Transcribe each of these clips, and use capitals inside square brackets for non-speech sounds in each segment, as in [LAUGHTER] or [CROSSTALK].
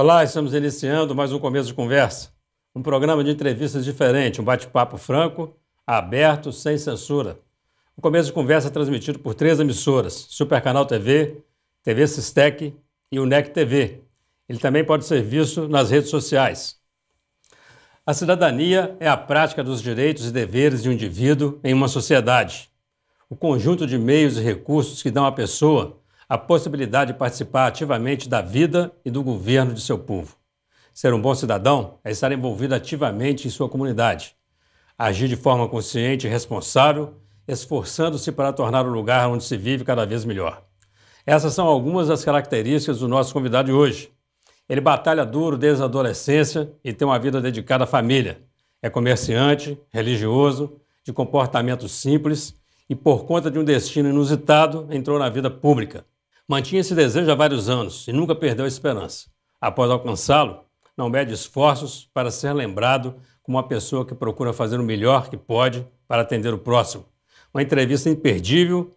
Olá, estamos iniciando mais um começo de conversa. Um programa de entrevistas diferente, um bate-papo franco, aberto, sem censura. O começo de conversa é transmitido por três emissoras: Super Canal TV, TV Sistec e o NEC TV. Ele também pode ser visto nas redes sociais. A cidadania é a prática dos direitos e deveres de um indivíduo em uma sociedade. O conjunto de meios e recursos que dão à pessoa a possibilidade de participar ativamente da vida e do governo de seu povo. Ser um bom cidadão é estar envolvido ativamente em sua comunidade, agir de forma consciente e responsável, esforçando-se para tornar o lugar onde se vive cada vez melhor. Essas são algumas das características do nosso convidado de hoje. Ele batalha duro desde a adolescência e tem uma vida dedicada à família. É comerciante, religioso, de comportamento simples e, por conta de um destino inusitado, entrou na vida pública. Mantinha esse desejo há vários anos e nunca perdeu a esperança. Após alcançá-lo, não mede esforços para ser lembrado como uma pessoa que procura fazer o melhor que pode para atender o próximo. Uma entrevista imperdível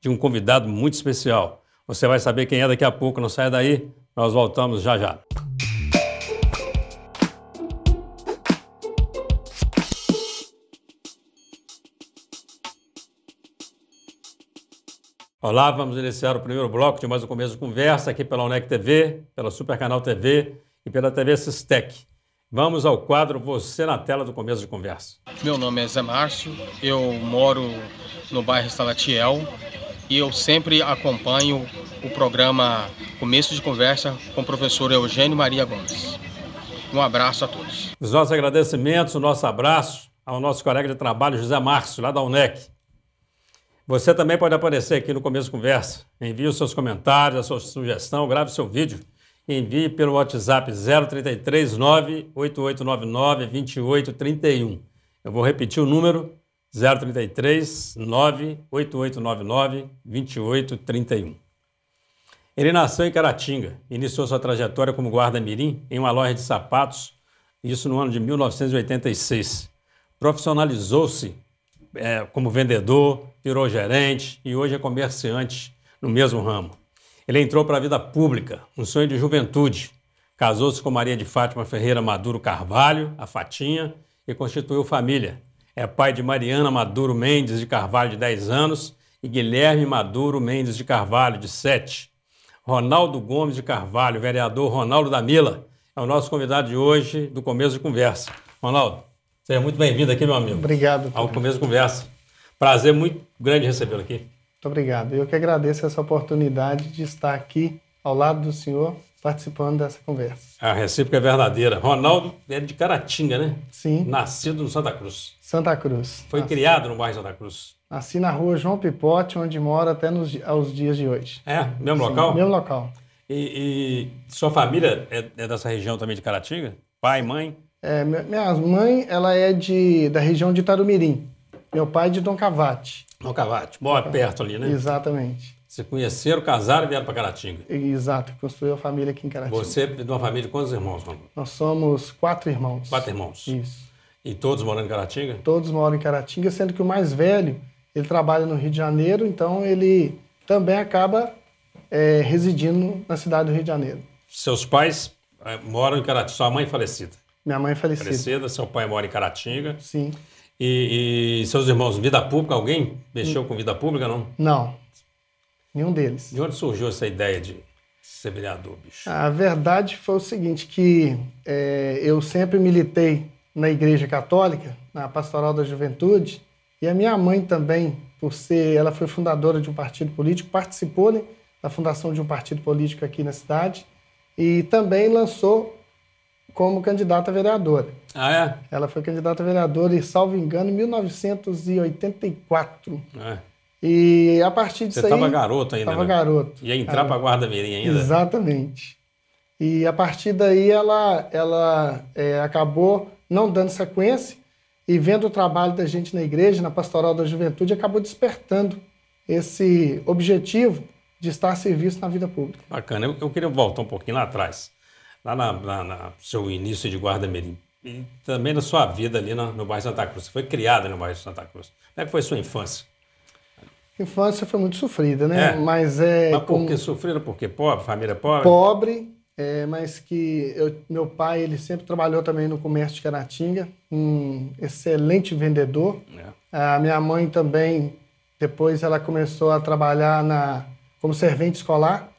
de um convidado muito especial. Você vai saber quem é daqui a pouco, não saia daí, nós voltamos já já. Olá, vamos iniciar o primeiro bloco de mais um começo de conversa aqui pela UNEC TV, pela Supercanal TV e pela TV Sistec. Vamos ao quadro Você na Tela do Começo de Conversa. Meu nome é Zé Márcio, eu moro no bairro Salatiel e eu sempre acompanho o programa Começo de Conversa com o professor Eugênio Maria Gomes. Um abraço a todos. Os nossos agradecimentos, o nosso abraço ao nosso colega de trabalho José Márcio, lá da UNEC. Você também pode aparecer aqui no Começo da Conversa. Envie os seus comentários, a sua sugestão, grave seu vídeo. Envie pelo WhatsApp 0339 8899 2831. Eu vou repetir o número 0339 8899 2831. Ele nasceu em Caratinga, iniciou sua trajetória como guarda-mirim em uma loja de sapatos, isso no ano de 1986. Profissionalizou-se é, como vendedor, virou gerente e hoje é comerciante no mesmo ramo. Ele entrou para a vida pública, um sonho de juventude. Casou-se com Maria de Fátima Ferreira Maduro Carvalho, a Fatinha, e constituiu família. É pai de Mariana Maduro Mendes de Carvalho, de 10 anos, e Guilherme Maduro Mendes de Carvalho, de 7. Ronaldo Gomes de Carvalho, vereador Ronaldo da Mila, é o nosso convidado de hoje do Começo de Conversa. Ronaldo, seja muito bem-vindo aqui, meu amigo. Obrigado. Ao Começo de Conversa. Prazer muito grande recebê-lo aqui. Muito obrigado. Eu que agradeço essa oportunidade de estar aqui ao lado do senhor, participando dessa conversa. A recíproca é verdadeira. Ronaldo é de Caratinga, né? Sim. Nascido no Santa Cruz. Santa Cruz. Foi Nasci. criado no bairro Santa Cruz. Nasci na rua João Pipote, onde mora até nos, aos dias de hoje. É, mesmo Sim, local? Mesmo local. E, e sua família é, é, dessa região também de Caratinga? Pai, mãe? É, minha mãe, ela é de, da região de Tarumirim. Meu pai é de Dom Cavate. Dom Cavate, mora perto ali, né? Exatamente. Se conheceram, casaram e vieram para Caratinga. Exato, construiu a família aqui em Caratinga. Você é de uma família de quantos irmãos, mano? Nós somos quatro irmãos. Quatro irmãos. Isso. E todos morando em Caratinga? Todos moram em Caratinga, sendo que o mais velho, ele trabalha no Rio de Janeiro, então ele também acaba é, residindo na cidade do Rio de Janeiro. Seus pais é, moram em Caratinga, sua mãe é falecida? Minha mãe é falecida. Falecida, seu pai mora em Caratinga. Sim. E, e, seus irmãos, vida pública, alguém mexeu com vida pública, não? Não, nenhum deles. De onde surgiu essa ideia de ser vereador, bicho? A verdade foi o seguinte, que é, eu sempre militei na Igreja Católica, na Pastoral da Juventude, e a minha mãe também, por ser, ela foi fundadora de um partido político, participou né, da fundação de um partido político aqui na cidade, e também lançou como candidata a vereadora. Ah, é? Ela foi candidata a vereadora, e, salvo engano, em 1984. É. E a partir disso Você estava garoto ainda, Estava né? garoto. Ia entrar para a Guarda Mirim ainda. Exatamente. E a partir daí ela, ela é, acabou não dando sequência e vendo o trabalho da gente na igreja, na Pastoral da Juventude, acabou despertando esse objetivo de estar a serviço na vida pública. Bacana. Eu, eu queria voltar um pouquinho lá atrás lá na, na, na seu início de guarda-mirim e também na sua vida ali no, no bairro Santa Cruz. Você foi criada no bairro Santa Cruz. Como é que foi a sua infância? Infância foi muito sofrida, né? É. Mas é. Mas por que sofrida? Porque pobre, família pobre? Pobre, é, mas que eu, meu pai ele sempre trabalhou também no comércio de caratinga, um excelente vendedor. É. A minha mãe também, depois ela começou a trabalhar na, como servente escolar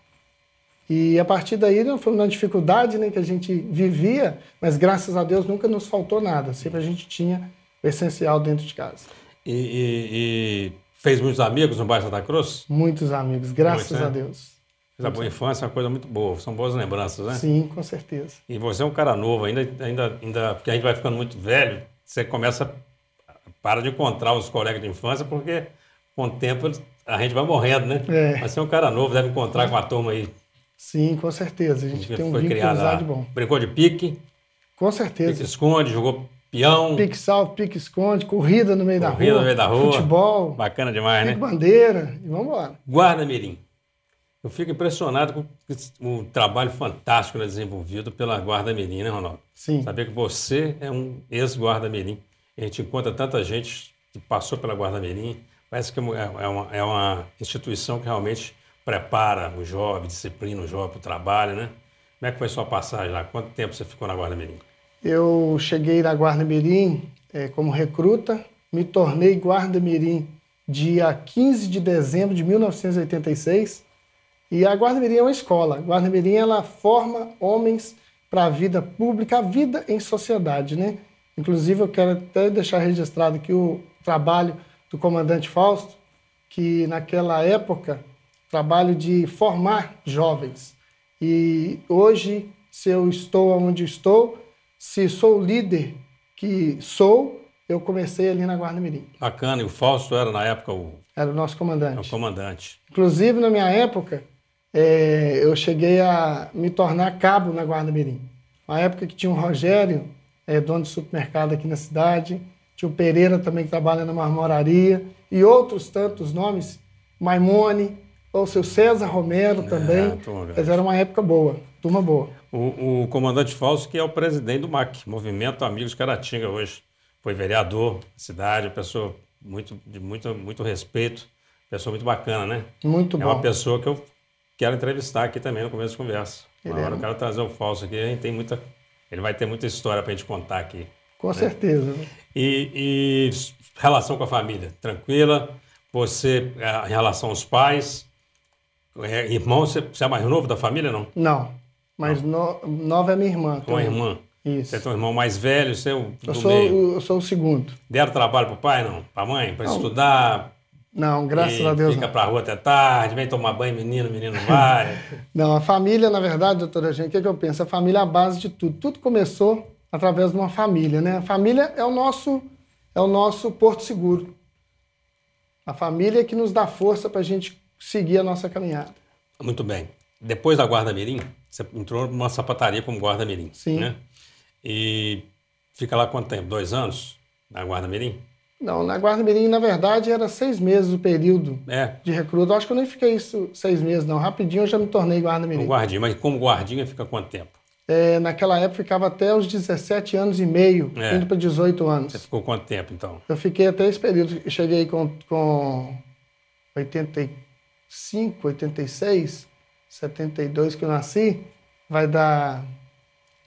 e a partir daí né, foi uma dificuldade né, que a gente vivia, mas graças a Deus nunca nos faltou nada. Sempre a gente tinha o essencial dentro de casa. E, e, e fez muitos amigos no bairro Santa Cruz? Muitos amigos, graças muitos, né? a Deus. Fez a boa infância, é uma coisa muito boa. São boas lembranças, né? Sim, com certeza. E você é um cara novo, ainda, ainda, ainda porque a gente vai ficando muito velho, você começa, para de encontrar os colegas de infância, porque com o tempo a gente vai morrendo, né? É. Mas você é um cara novo, deve encontrar com a turma aí Sim, com certeza. A gente tem um foi criada, de bom. Brincou de pique? Com certeza. Pique esconde, jogou peão. Pique salvo, pique esconde, corrida no meio corrida da rua. Corrida no meio da rua. Futebol. Bacana demais, né? bandeira e vamos embora. Guarda Mirim. Eu fico impressionado com o trabalho fantástico né, desenvolvido pela Guarda Mirim, né, Ronaldo? Sim. Saber que você é um ex-Guarda Mirim. A gente encontra tanta gente que passou pela Guarda Mirim. Parece que é uma, é uma instituição que realmente prepara o jovem, disciplina o jovem para o trabalho, né? Como é que foi sua passagem lá? Quanto tempo você ficou na Guarda Mirim? Eu cheguei na Guarda Mirim é, como recruta, me tornei Guarda Mirim dia 15 de dezembro de 1986. E a Guarda Mirim é uma escola. A Guarda Mirim ela forma homens para a vida pública, a vida em sociedade, né? Inclusive eu quero até deixar registrado que o trabalho do comandante Fausto, que naquela época trabalho de formar jovens. E hoje, se eu estou onde estou, se sou o líder que sou, eu comecei ali na Guarda Mirim. Bacana, e o Fausto era na época o. Era o nosso comandante. É o comandante. Inclusive, na minha época, é, eu cheguei a me tornar cabo na Guarda Mirim. Uma época que tinha o Rogério, é, dono de supermercado aqui na cidade, tinha o Pereira também que trabalha na marmoraria, e outros tantos nomes, Maimone, o seu César Romero é, também. É, mas era uma época boa, turma boa. O, o, comandante Falso, que é o presidente do MAC, Movimento Amigos Caratinga, hoje foi vereador da cidade, pessoa muito, de muito, muito respeito, pessoa muito bacana, né? Muito bom. É uma pessoa que eu quero entrevistar aqui também no começo da conversa. Ele Agora é... eu né? quero trazer o Falso aqui, a gente tem muita, ele vai ter muita história para a gente contar aqui. Com né? certeza. E, e relação com a família, tranquila? Você, eh, em relação aos pais, é, irmão, você, você é mais novo da família, não? Não. Mas no, nova é minha irmã. Tua irmã? Isso. Você é teu irmão mais velho, você é o eu sou, meio. Eu sou o segundo. Deram trabalho pro pai, não? Pra mãe? Pra não. estudar? Não, graças e a Deus. Fica não. pra rua até tarde, vem tomar banho, menino, menino vai. [LAUGHS] não, a família, na verdade, doutora Gente, o que, é que eu penso? A família é a base de tudo. Tudo começou através de uma família, né? A família é o nosso, é o nosso porto seguro. A família é que nos dá força para gente seguir a nossa caminhada. Muito bem. Depois da Guarda Mirim, você entrou numa sapataria como Guarda Mirim. Sim. Né? E fica lá quanto tempo? Dois anos na Guarda Mirim? Não, na Guarda Mirim, na verdade, era seis meses o período é. de recruta. Acho que eu nem fiquei isso seis meses, não. Rapidinho eu já me tornei Guarda Mirim. Um guardinha, mas como guardinha fica quanto tempo? É, naquela época ficava até os 17 anos e meio, é. indo para 18 anos. Você ficou quanto tempo, então? Eu fiquei até esse período. Cheguei com, com 84 85, 86, 72 que eu nasci, vai dar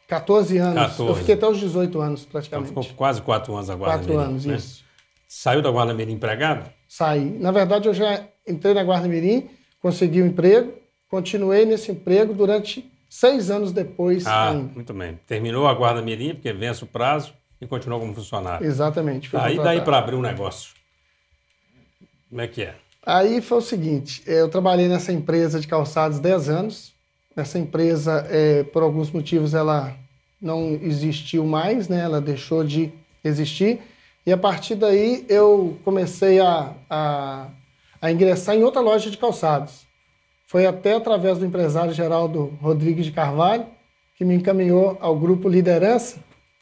14 anos. 14. Eu fiquei até os 18 anos, praticamente. Então ficou quase 4 anos agora. 4 anos, né? isso. Saiu da Guarda Mirim empregado? Saí. Na verdade, eu já entrei na Guarda Mirim, consegui um emprego, continuei nesse emprego durante seis anos depois. Ah, em... muito bem. Terminou a Guarda Mirim, porque vence o prazo, e continuou como funcionário. Exatamente. Aí daí para abrir um negócio. Como é que é? Aí foi o seguinte, eh, eu trabalhei nessa empresa de calçados 10 anos. Nessa empresa, é, por alguns motivos, ela não existiu mais, né? Ela deixou de existir. E a partir daí eu comecei a, a, a ingressar em outra loja de calçados. Foi até através do empresário Geraldo Rodrigues de Carvalho que me encaminhou ao grupo Liderança,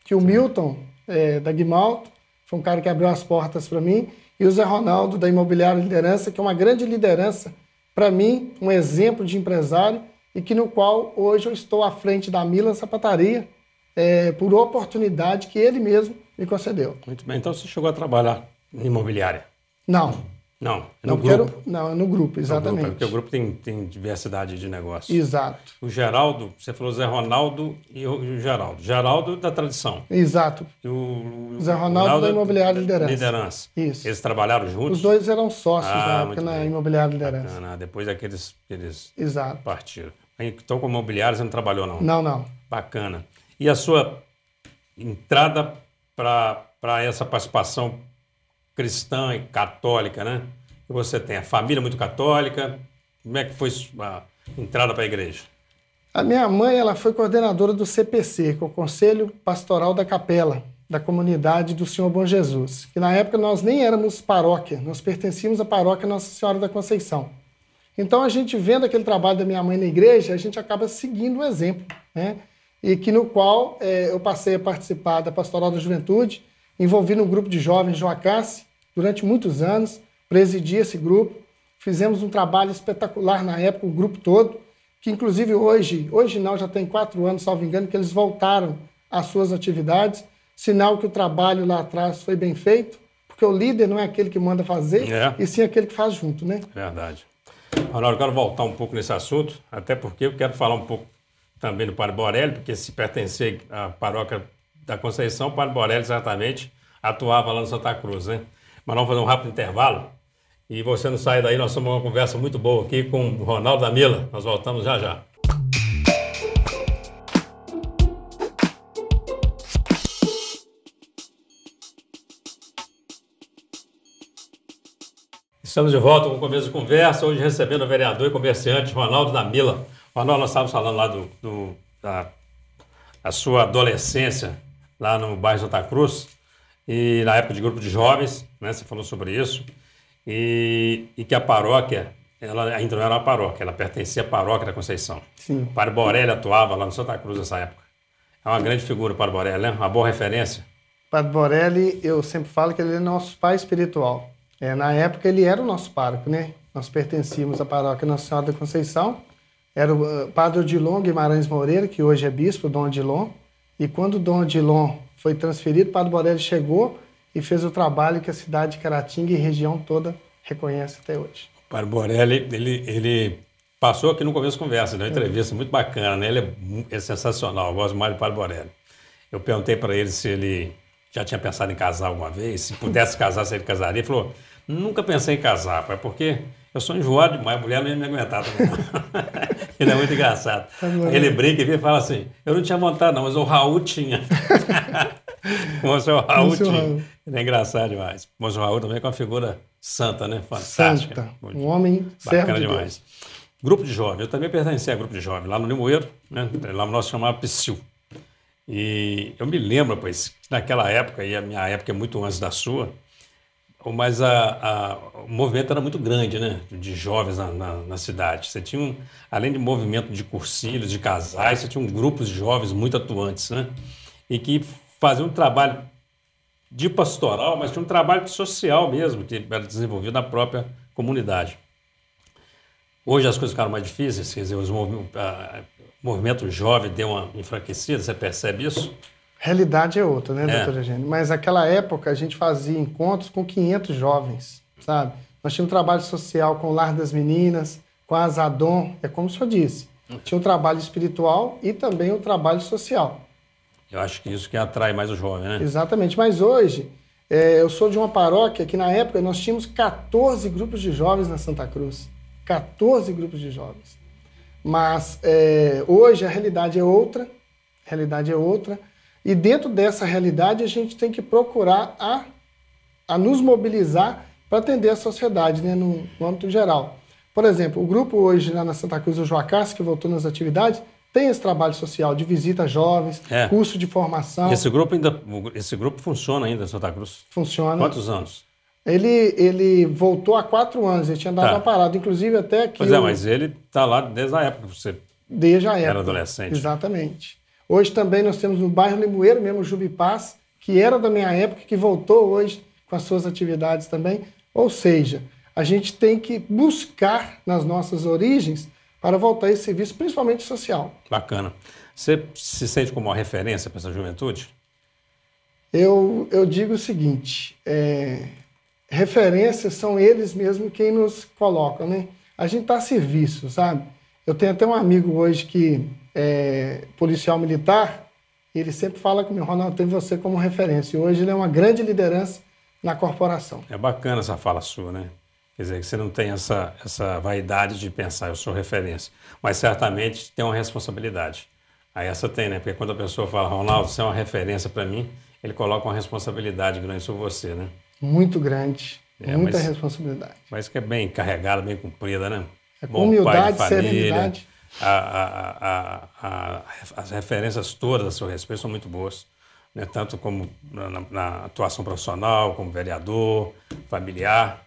que o Sim. Milton é, da Guimalto foi um cara que abriu as portas para mim e o Zé Ronaldo da Imobiliária Liderança, que é uma grande liderança para mim, um exemplo de empresário e que no qual hoje eu estou à frente da Milan Sapataria é, por oportunidade que ele mesmo me concedeu. Muito bem, então você chegou a trabalhar em imobiliária? Não, não, é no não grupo. Quero, não, é no grupo, exatamente. É no grupo, é porque o grupo tem, tem diversidade de negócios. Exato. O Geraldo, você falou Zé Ronaldo e o Geraldo. Geraldo da tradição. Exato. E o, o Zé Ronaldo, Ronaldo da é Imobiliária Liderança. Liderança. Isso. Eles trabalharam juntos? Os dois eram sócios ah, na época na Imobiliária Liderança. Bacana. Ah, depois é eles, eles Exato. partiram. Então, com imobiliário, você não trabalhou, não? Não, não. Bacana. E a sua entrada para essa participação cristã e católica, né? você tem a família muito católica. Como é que foi a entrada para a igreja? A minha mãe ela foi coordenadora do CPC, que é o Conselho Pastoral da Capela, da comunidade do Senhor Bom Jesus. E na época nós nem éramos paróquia, nós pertencíamos à paróquia Nossa Senhora da Conceição. Então a gente vendo aquele trabalho da minha mãe na igreja, a gente acaba seguindo o exemplo, né? E que no qual é, eu passei a participar da Pastoral da Juventude, Envolvi no grupo de jovens Joacasse durante muitos anos, presidi esse grupo, fizemos um trabalho espetacular na época, o grupo todo, que inclusive hoje, hoje não, já tem quatro anos, salvo engano, que eles voltaram às suas atividades, sinal que o trabalho lá atrás foi bem feito, porque o líder não é aquele que manda fazer, é. e sim aquele que faz junto, né? Verdade. Ronaldo, eu quero voltar um pouco nesse assunto, até porque eu quero falar um pouco também do Padre Borelli, porque se pertencer à paróquia da Conceição, o Padre Borelli exatamente atuava lá no Santa Cruz, né? Mas vamos fazer um rápido intervalo e você não sai daí, nós somos uma conversa muito boa aqui com o Ronaldo da Mila. Nós voltamos já já. Estamos de volta com o começo de conversa, hoje recebendo o vereador e comerciante Ronaldo da Mila. Ronaldo, nós estávamos falando lá do, do da, da sua adolescência lá no bairro Santa Cruz, e na época de grupo de jovens, né, você falou sobre isso, e, e que a paróquia, ela ainda não era uma paróquia, ela pertencia à paróquia da Conceição. Sim. O padre Borelli atuava lá no Santa Cruz nessa época. É uma grande figura o padre Borelli, né? uma boa referência. Padre Borelli, eu sempre falo que ele é nosso pai espiritual. É, na época ele era o nosso pároco, né? Nós pertencíamos à paróquia Nossa Senhora da Conceição. Era o eh, padre Odilon Guimarães Moreira, que hoje é bispo, Dom Odilon. E quando o Dom Odilon foi transferido, Padre Borelli chegou e fez o trabalho que a cidade de Caratinga e região toda reconhece até hoje. O Padre Borelli, ele, ele passou aqui no começo da conversa, né? uma é. entrevista muito bacana, né? ele é, é sensacional, eu gosto mais do Padre Borelli. Eu perguntei para ele se ele já tinha pensado em casar alguma vez, se pudesse [LAUGHS] casar, se ele casaria. Ele falou, nunca pensei em casar, pai, porque eu sou enjoado demais, a mulher não ia me aguentar. [LAUGHS] ele é muito engraçado. Tá ele brinca e fala assim: eu não tinha vontade, não, mas o Raul tinha. [LAUGHS] o seu Raul o tinha. Raul. Ele é engraçado demais. O seu Raul também é uma figura santa, né? Fantástica. Santa. Muito um homem Bacana de demais. Deus. Grupo de jovens. Eu também pertencia a grupo de jovens, lá no Limoeiro, né? Lá nós chamava Psyu. E eu me lembro, pois, naquela época, e a minha época é muito antes da sua, mas a, a, o movimento era muito grande, né? De jovens na, na, na, cidade. Você tinha, um, além de movimento de cursilhos, de casais, você tinha um de jovens muito atuantes, né? E que faziam um trabalho de pastoral, mas tinha um trabalho social mesmo, que era desenvolvido na própria comunidade. Hoje as coisas ficaram mais difíceis, quer dizer, os movimentos, a, o movimento jovem deu uma enfraquecida, você percebe isso? realidade é outra, né, é. doutora Eugênia? Mas naquela época a gente fazia encontros com 500 jovens, sabe? Nós tínhamos um trabalho social com o Lar das Meninas, com a Azadon, é como o senhor disse. Uhum. Tinha o um trabalho espiritual e também o um trabalho social. Eu acho que isso que atrai mais o jovem, né? Exatamente. Mas hoje, é, eu sou de uma paróquia que na época nós tínhamos 14 grupos de jovens na Santa Cruz. 14 grupos de jovens. Mas é, hoje a realidade é outra, a realidade é outra. E dentro dessa realidade, a gente tem que procurar a, a nos mobilizar para atender a sociedade, né, no, no, âmbito geral. Por exemplo, o grupo hoje lá na Santa Cruz o Joacás, que voltou nas atividades, tem esse trabalho social de visita a jovens, é. curso de formação. Esse grupo ainda, esse grupo funciona ainda em Santa Cruz? Funciona. Quantos anos? Ele, ele voltou há quatro anos, ele tinha dado tá. uma parada, inclusive até que... Pois é, mas ele está lá desde a época que você desde a época, era adolescente. Exatamente. Hoje também nós temos no bairro Limoeiro, mesmo Jubipaz, que era da minha época, que voltou hoje com as suas atividades também. Ou seja, a gente tem que buscar nas nossas origens para voltar esse serviço, principalmente social. Bacana. Você se sente como uma referência para essa juventude? Eu, eu digo o seguinte: é, referências são eles mesmos quem nos colocam, né? A gente está a serviço, sabe? Eu tenho até um amigo hoje que é policial militar, e ele sempre fala comigo, Ronaldo, tem você como referência. E hoje ele é uma grande liderança na corporação. É bacana essa fala sua, né? Quer dizer, que você não tem essa, essa vaidade de pensar, eu sou referência. Mas certamente tem uma responsabilidade. Aí essa tem, né? Porque quando a pessoa fala, Ronaldo, você é uma referência para mim, ele coloca uma responsabilidade grande sobre você, né? Muito grande. É, muita mas, responsabilidade. Mas que é bem carregada, bem cumprida, né? É com humildade, pai família, A, a, a, as referências todas a seu respeito são muito boas, né? tanto como na, na atuação profissional, como vereador, familiar.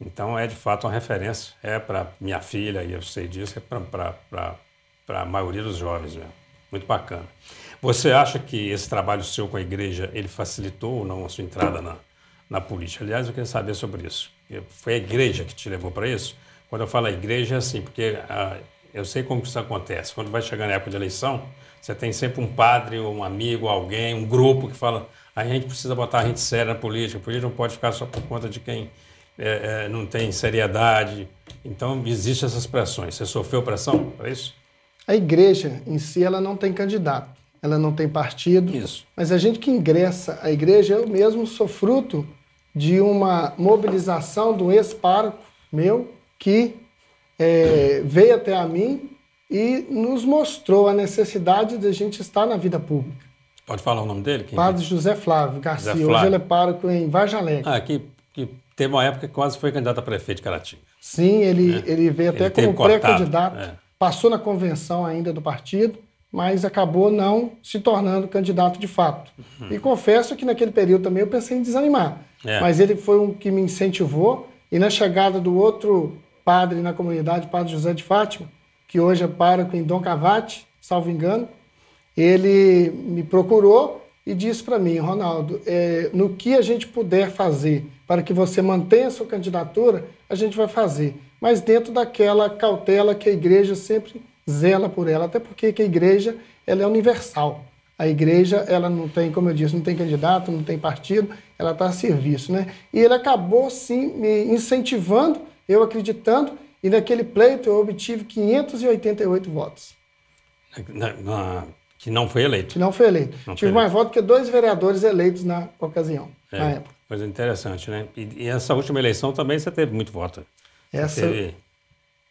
Então é de fato uma referência. É para minha filha, e eu sei disso, é para a maioria dos jovens mesmo. Muito bacana. Você acha que esse trabalho seu com a igreja ele facilitou ou não a sua entrada na, na política? Aliás, eu queria saber sobre isso. Foi a igreja que te levou para isso? Quando eu falo a igreja, é assim, porque ah, eu sei como isso acontece. Quando vai chegar na época de eleição, você tem sempre um padre, um amigo, alguém, um grupo que fala: a gente precisa botar a gente séria na política, a política não pode ficar só por conta de quem é, é, não tem seriedade. Então, existem essas pressões. Você sofreu pressão? para isso? A igreja em si ela não tem candidato, ela não tem partido. Isso. Mas a gente que ingressa à igreja, eu mesmo sou fruto de uma mobilização do ex paro meu, que é, veio até a mim e nos mostrou a necessidade de a gente estar na vida pública. Pode falar o nome dele? Quem Padre José Flávio Garcia. José Flávio. Hoje ele é pároco em Varjalé. Ah, que, que teve uma época que quase foi candidato a prefeito de Caratinga. Sim, ele, é. ele veio até ele como pré-candidato, é. passou na convenção ainda do partido, mas acabou não se tornando candidato de fato. Uhum. E confesso que naquele período também eu pensei em desanimar. É. Mas ele foi um que me incentivou e na chegada do outro padre na comunidade, Padre José de Fátima, que hoje é pároco em Dom Cavate, salvo engano, ele me procurou e disse para mim, Ronaldo, é, no que a gente puder fazer para que você mantenha a sua candidatura, a gente vai fazer, mas dentro daquela cautela que a igreja sempre zela por ela, até porque a igreja ela é universal. A igreja, ela não tem, como eu disse, não tem candidato, não tem partido, ela está a serviço, né? E ele acabou, sim, me incentivando eu acreditando, e naquele pleito eu obtive 588 votos. Na, na, que não foi eleito. Que não foi eleito. Não Tive foi mais votos que dois vereadores eleitos na ocasião, é, na época. Coisa interessante, né? E, e, essa última eleição também você teve muito voto. Essa... teve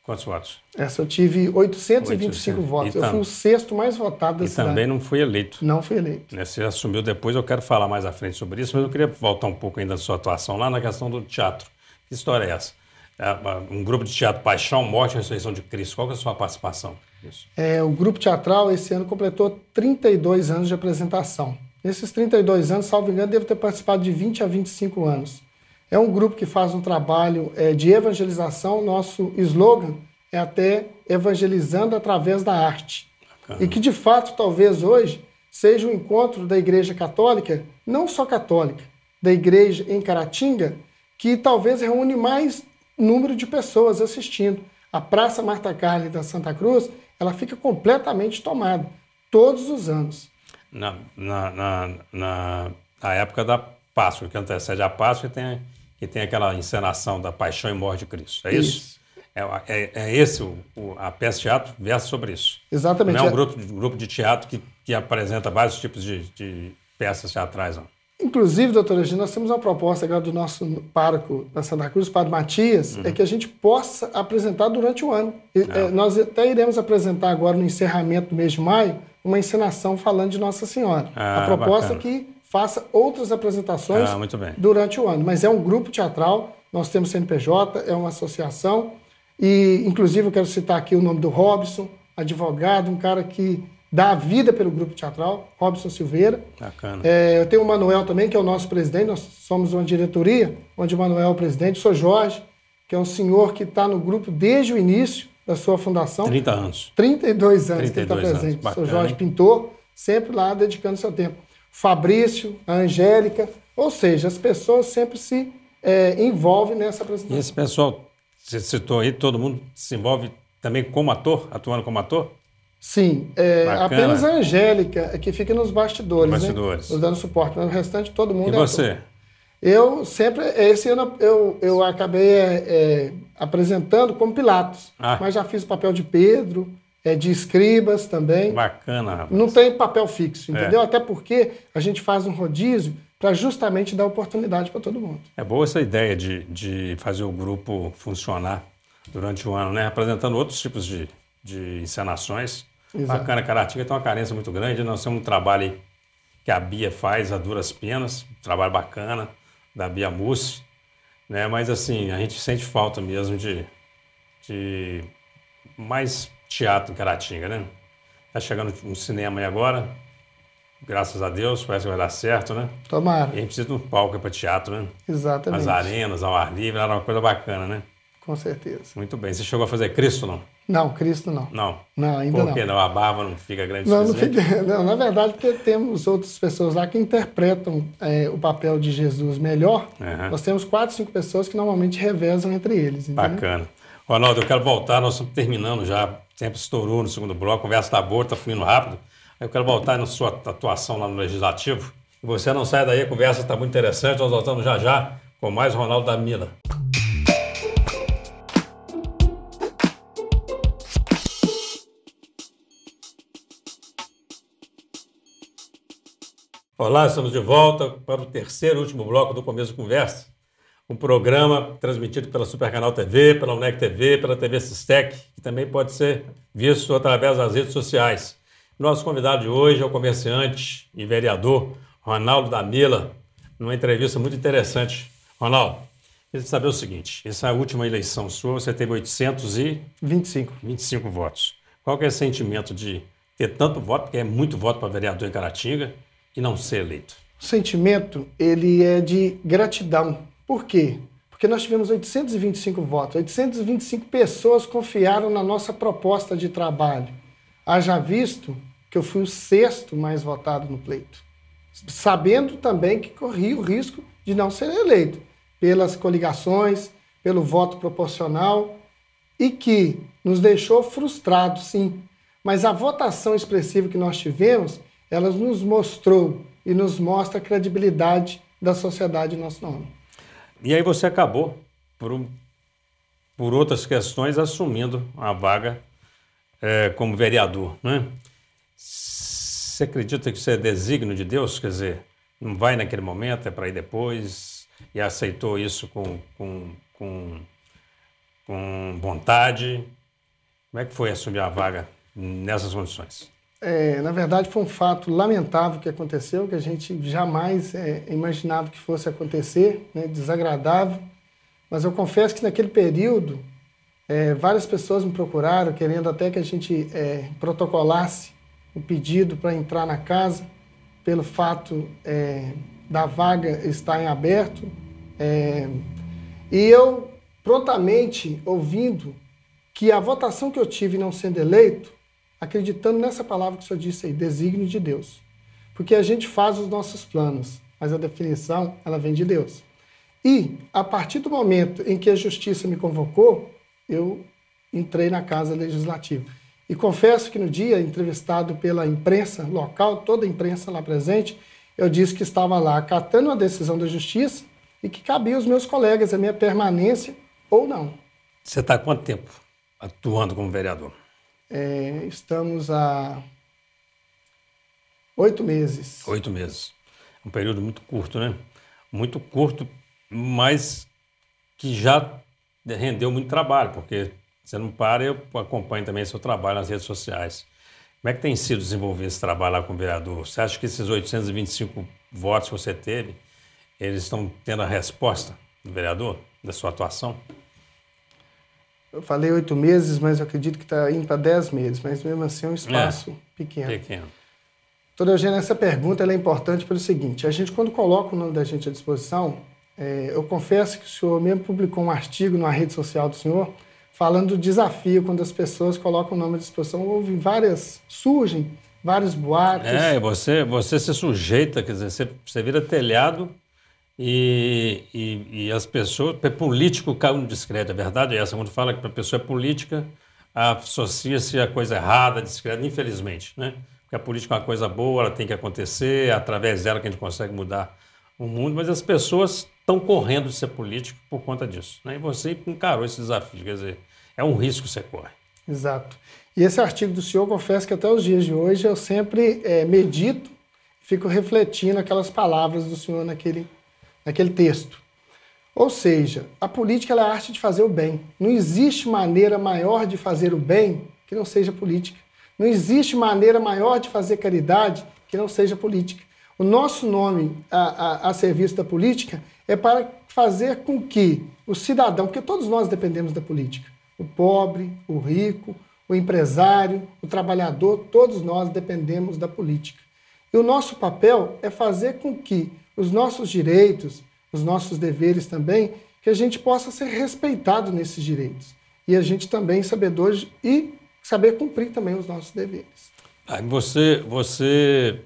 quantos votos? Essa eu tive 825 800. votos. eu fui o sexto mais votado da e cidade. E também não fui eleito. Não fui eleito. Né, você assumiu depois, eu quero falar mais à frente sobre isso, mas eu queria voltar um pouco ainda da sua atuação lá na questão do teatro. Que história é essa? É, um grupo de teatro Paixão, Morte e Ressurreição de Cristo. Qual é a sua participação? nisso É, o grupo teatral esse ano completou 32 anos de apresentação. Nesses 32 anos, salvo engano, devo ter participado de 20 a 25 anos. É um grupo que faz um trabalho é, de evangelização. Nosso slogan é até evangelizando através da arte. Bacana. E que, de fato, talvez hoje seja um encontro da Igreja Católica, não só católica, da Igreja em Caratinga, que talvez reúne mais número de pessoas assistindo. A Praça Marta Carne da Santa Cruz, ela fica completamente tomada, todos os anos. Na, na, na, na, na época da Páscoa, que antecede a Páscoa, que tem, que tem aquela encenação da paixão e morte de Cristo, é isso? isso. É, é, é, esse, o, o, a peça de teatro versa sobre isso. Exatamente. Não é um grupo, grupo de teatro que, que apresenta vários tipos de, de peças teatrais, não. Inclusive, doutora Gina, nós temos uma proposta agora do nosso parco da Santa Cruz, o Padre Matias, uhum. é que a gente possa apresentar durante o ano. E, é. é, nós até iremos apresentar agora, no encerramento do mês de maio, uma encenação falando de Nossa Senhora. Ah, a proposta é que faça outras apresentações ah, durante o ano. Mas é um grupo teatral, nós temos CNPJ, é uma associação, e inclusive eu quero citar aqui o nome do Robson, advogado, um cara que dá a vida pelo grupo teatral, Robson Silveira. Bacana. É, eu tenho o Manuel também, que é o nosso presidente, nós somos uma diretoria, onde o Manuel é o presidente, eu sou Jorge, que é um senhor que está no grupo desde o início da sua fundação. 30 anos. 32 anos 32 que está presente. Bacana, sou Jorge hein? Pintor, sempre lá dedicando seu tempo. Fabrício, a Angélica, ou seja, as pessoas sempre se é, envolvem nessa apresentação. E esse pessoal, você citou aí, todo mundo se envolve também como ator, atuando como ator? Sim, é, apenas a Angélica é que fica nos bastidores, né? bastidores. Né? nos dando suporte, mas o restante todo mundo. E é você? Ator. Eu sempre, esse ano eu, eu acabei é, é, apresentando como Pilatos, ah. mas já fiz o papel de Pedro, é, de escribas também. Bacana, rapaz. Não tem papel fixo, é. entendeu? Até porque a gente faz um rodízio para justamente dar oportunidade para todo mundo. É boa essa ideia de, de fazer o grupo funcionar durante o ano, né? Apresentando outros tipos de de encenações. Exato. Bacana, Caratinga tem uma carência muito grande. Nós temos um trabalho que a Bia faz a duras penas, um trabalho bacana da Bia Mussi, né? Mas assim, a gente sente falta mesmo de, de mais teatro em Caratinga, né? Tá chegando um cinema aí agora, graças a Deus, parece que vai dar certo, né? Tomara. E a gente precisa de um palco para teatro, né? Exatamente. As arenas, ao ar livre, era uma coisa bacana, né? Com certeza. Muito bem. Você chegou a fazer Cristo, não? Não, Cristo não. Não. Não, ainda Por que não. A barba não fica grande não, não, fica, [LAUGHS] não, na verdade, porque temos outras pessoas lá que interpretam é, o papel de Jesus melhor. Uhum. Nós temos quatro, cinco pessoas que normalmente revezam entre eles. Entendeu? Bacana. Ronaldo, eu quero voltar, nós estamos terminando já, o tempo estourou no segundo bloco, a conversa está boa, está fluindo rápido. Eu quero voltar na sua atuação lá no Legislativo. Você não sai daí, a conversa está muito interessante, nós voltamos já já com mais Ronaldo da Mila. Olá, estamos de volta para o terceiro e último bloco do Começo Conversa, um programa transmitido pela Supercanal TV, pela UNEC TV, pela TV Sistec, que também pode ser visto através das redes sociais. Nosso convidado de hoje é o comerciante e vereador Ronaldo Damila, numa entrevista muito interessante. Ronaldo, queria saber o seguinte, essa é última eleição sua, você teve 825 25 votos. Qual que é o sentimento de ter tanto voto, porque é muito voto para vereador em Caratinga, e não ser eleito? O sentimento ele é de gratidão. Por quê? Porque nós tivemos 825 votos, 825 pessoas confiaram na nossa proposta de trabalho. Haja visto que eu fui o sexto mais votado no pleito, sabendo também que corri o risco de não ser eleito pelas coligações, pelo voto proporcional e que nos deixou frustrados, sim. Mas a votação expressiva que nós tivemos elas nos mostrou e nos mostra a credibilidade da sociedade em nosso nome. E aí você acabou, por, por outras questões, assumindo a vaga é, como vereador. Né? Você acredita que você é designo de Deus? Quer dizer, não vai naquele momento, é para ir depois, e aceitou isso com, com, com, com vontade. Como é que foi assumir a vaga nessas condições? é, na verdade, foi um fato lamentável que aconteceu, que a gente jamais é, imaginava que fosse acontecer, né, desagradável. Mas eu confesso que naquele período, é, várias pessoas me procuraram, querendo até que a gente é, protocolasse o pedido para entrar na casa, pelo fato é, da vaga estar em aberto. É, e eu, prontamente, ouvindo que a votação que eu tive não sendo eleito, acreditando nessa palavra que o senhor disse aí, desígnio de Deus. Porque a gente faz os nossos planos, mas a definição, ela vem de Deus. E, a partir do momento em que a justiça me convocou, eu entrei na Casa Legislativa. E confesso que no dia, entrevistado pela imprensa local, toda a imprensa lá presente, eu disse que estava lá acatando a decisão da justiça e que cabia aos meus colegas a minha permanência ou não. Você está há quanto tempo atuando como vereador? É, estamos há oito meses. Oito meses. Um período muito curto, né? Muito curto, mas que já rendeu muito trabalho, porque você não para, eu acompanho também seu trabalho nas redes sociais. Como é que tem sido desenvolver esse trabalho lá com o vereador? Você acha que esses 825 votos que você teve, eles estão tendo a resposta do vereador, da sua atuação? eu falei oito meses, mas eu acredito que está indo para dez meses, mas mesmo assim é um espaço é, pequeno. pequeno. Toda Eugênia, essa pergunta é importante pelo seguinte: a gente, quando coloca o nome da gente à disposição, é, eu confesso que o senhor mesmo publicou um artigo na rede social do senhor falando do desafio quando as pessoas colocam o nome à disposição. Houve várias, surgem vários boatos. É, você, você se sujeita, quer dizer, você, você vira telhado e, e, e, as pessoas, é político caiu no discreto, a é verdade é essa. Quando fala que para a pessoa é política, associa-se a coisa errada, discreta, infelizmente, né? Porque a política é uma coisa boa, ela tem que acontecer, é através dela que a gente consegue mudar o mundo, mas as pessoas estão correndo de ser político por conta disso. Né? E você encarou esse desafio, quer dizer, é um risco que você corre. Exato. E esse artigo do senhor, confesso que até os dias de hoje eu sempre é, medito, fico refletindo aquelas palavras do senhor naquele naquele texto. Ou seja, a política é a arte de fazer o bem. Não existe maneira maior de fazer o bem que não seja política. Não existe maneira maior de fazer caridade que não seja política. O nosso nome a, a, a serviço da política é para fazer com que o cidadão, porque todos nós dependemos da política, o pobre, o rico, o empresário, o trabalhador, todos nós dependemos da política. E o nosso papel é fazer com que os nossos direitos, os nossos deveres também, que a gente possa ser respeitado nesses direitos. E a gente também sabedor e saber cumprir também os nossos deveres. Aí você você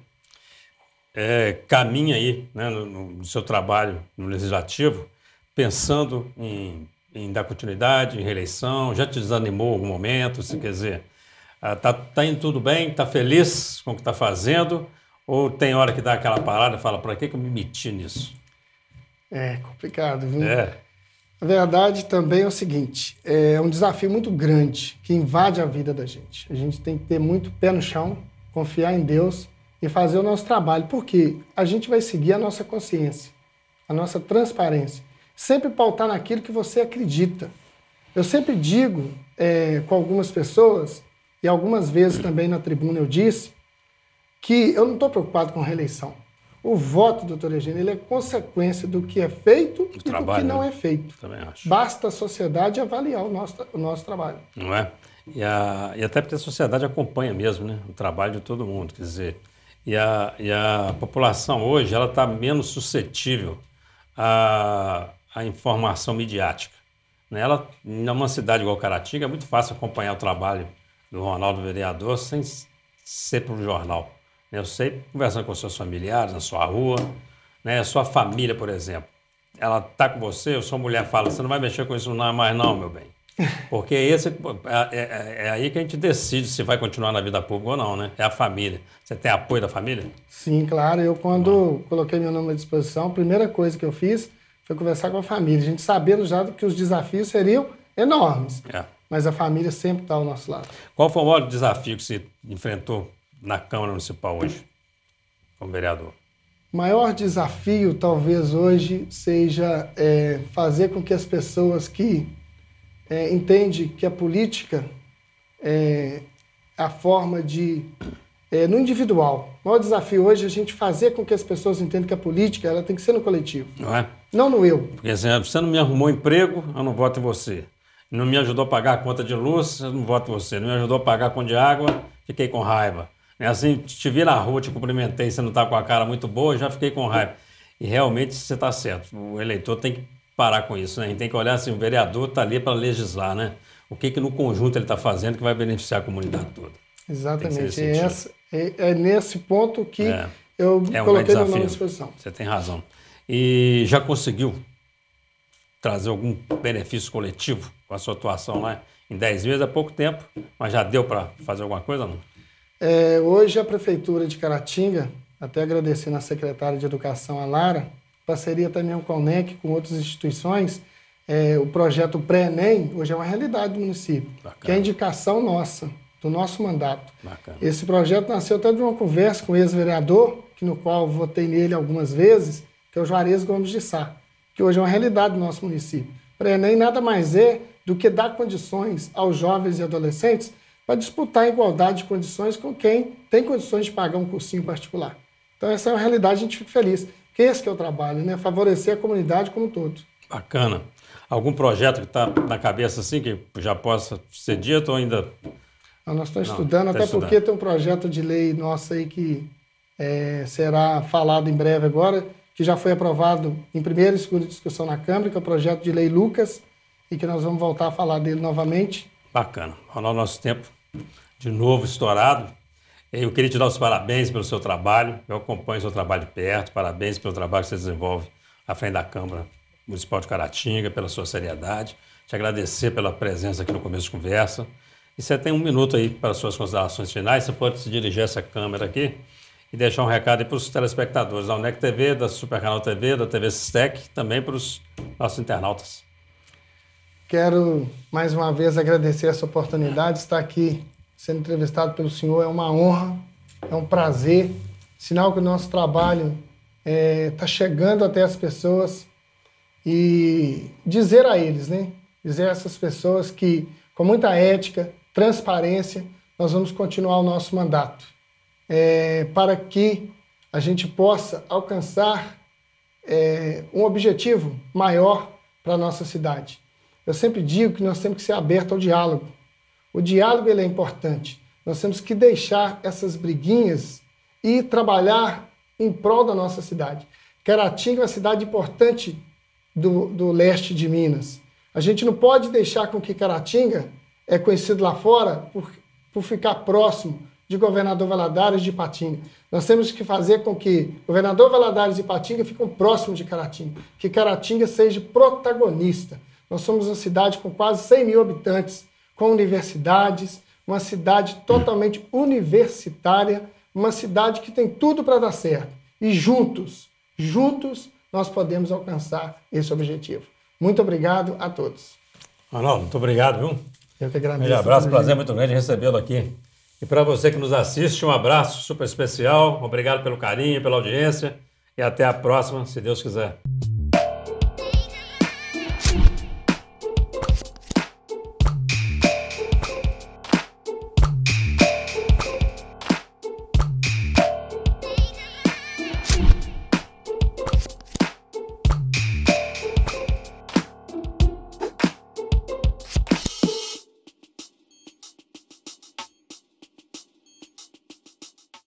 é, caminha aí né, no, no, seu trabalho no legislativo pensando em, em, dar continuidade, em reeleição. Já te desanimou em algum momento? Se quer dizer, está ah, tá indo tudo bem, está feliz com o que está fazendo? Ou tem hora que dá aquela parada e fala, para que, que eu me meti nisso? É complicado, viu? É. A verdade também é o seguinte: é um desafio muito grande que invade a vida da gente. A gente tem que ter muito pé no chão, confiar em Deus e fazer o nosso trabalho, porque a gente vai seguir a nossa consciência, a nossa transparência. Sempre pautar naquilo que você acredita. Eu sempre digo é, com algumas pessoas, e algumas vezes também na tribuna eu disse, que eu não estou preocupado com reeleição. O voto, doutor Eugênio, ele é consequência do que é feito e trabalho, do que não né? é feito. Também acho. Basta a sociedade avaliar o nosso, o nosso trabalho. Não é? E, a, e até porque a sociedade acompanha mesmo né, o trabalho de todo mundo. Quer dizer, e a, e a população hoje ela está menos suscetível à, à informação midiática. Nela, né? numa cidade igual Caratinga, é muito fácil acompanhar o trabalho do Ronaldo Vereador sem ser para o jornal. Eu sei, conversando com seus familiares, na sua rua, né? sua família, por exemplo. Ela está com você, sua mulher fala, você não vai mexer com isso não mais não, meu bem. [LAUGHS] Porque esse, é, é, é, é, aí que a gente decide se vai continuar na vida pública ou não, né? É a família. Você tem apoio da família? Sim, claro. Eu, quando Bom. coloquei meu nome à disposição, a primeira coisa que eu fiz foi conversar com a família. A gente sabendo já que os desafios seriam enormes. É. Mas a família sempre está ao nosso lado. Qual foi o maior desafio que você enfrentou na Câmara Municipal hoje, como vereador? O maior desafio, talvez, hoje seja é, fazer com que as pessoas que é, entendem que a política é a forma de. É, no individual. O maior desafio hoje é a gente fazer com que as pessoas entendam que a política ela tem que ser no coletivo. Não é? Não no eu. Porque assim, você não me arrumou emprego, eu não voto em você. Não me ajudou a pagar a conta de luz, eu não voto em você. Não me ajudou a pagar a conta de água, fiquei com raiva. É Assim, te vi na rua, te cumprimentei, você não está com a cara muito boa, já fiquei com raiva. E realmente você está certo. O eleitor tem que parar com isso, né? A gente tem que olhar assim, o vereador está ali para legislar, né? O que, que no conjunto ele está fazendo que vai beneficiar a comunidade toda. Exatamente. É essa, é, é, nesse ponto que é. eu é um coloquei na minha disposição. Você tem razão. E já conseguiu trazer algum benefício coletivo com a sua atuação lá? Em 10 meses é pouco tempo, mas já deu para fazer alguma coisa não? É, hoje a Prefeitura de Caratinga, até agradecendo a secretária de Educação, a Lara, parceria também com a UNEC, com outras instituições, é, o projeto Pré-ENEM hoje é uma realidade do município, Bacana. que é indicação nossa, do nosso mandato. Bacana. Esse projeto nasceu até de uma conversa com o ex-vereador, que no qual votei nele algumas vezes, que é o Juarez Gomes de Sá, que hoje é uma realidade do nosso município. Pré-ENEM nada mais é do que dar condições aos jovens e adolescentes para disputar igualdade de condições com quem tem condições de pagar um cursinho particular. Então, essa é uma realidade, a gente fica feliz. Porque esse que é o trabalho, né? Favorecer a comunidade como um todo. Bacana. Algum projeto que está na cabeça, assim, que já possa ser dito ou ainda... Não, ah, nós estamos Não, estudando, tá até estudando. porque tem um projeto de lei nosso aí que é, será falado em breve agora, que já foi aprovado em primeira e segunda discussão na Câmara, que é o projeto de lei Lucas, e que nós vamos voltar a falar dele novamente. Bacana. Olha nosso tempo de novo estourado. Eu queria te dar os parabéns pelo seu trabalho. Eu acompanho o seu trabalho de perto. Parabéns pelo trabalho que você desenvolve à frente da Câmara Municipal de Caratinga, pela sua seriedade. Te agradecer pela presença aqui no começo de conversa. E você tem um minuto aí para suas considerações finais. Você pode se dirigir a essa câmera aqui e deixar um recado para os telespectadores da UNEC TV, da Super Canal TV, da TV Sistec, também para os nossos internautas. Quero mais uma vez agradecer essa oportunidade de estar aqui sendo entrevistado pelo senhor. É uma honra, é um prazer, sinal que o nosso trabalho está é, tá chegando até as pessoas e dizer a eles, né? Dizer a essas pessoas que, com muita ética, transparência, nós vamos continuar o nosso mandato é, para que a gente possa alcançar é, um objetivo maior para a nossa cidade. Eu sempre digo que nós temos que ser abertos ao diálogo. O diálogo ele é importante. Nós temos que deixar essas briguinhas e trabalhar em prol da nossa cidade. Caratinga é uma cidade importante do, do leste de Minas. A gente não pode deixar com que Caratinga é conhecido lá fora por, por ficar próximo de Governador Valadares de Ipatinga. Nós temos que fazer com que Governador Valadares e Ipatinga fiquem próximos de Caratinga, que Caratinga seja protagonista. Nós somos uma cidade com quase 100 mil habitantes, com universidades, uma cidade totalmente universitária, uma cidade que tem tudo para dar certo. E juntos, juntos, nós podemos alcançar esse objetivo. Muito obrigado a todos. Arnaldo, muito obrigado, viu? Eu que agradeço. Meu abraço, né, prazer muito grande recebê-lo aqui. E para você que nos assiste, um abraço super especial. Obrigado pelo carinho, pela audiência. E até a próxima, se Deus quiser.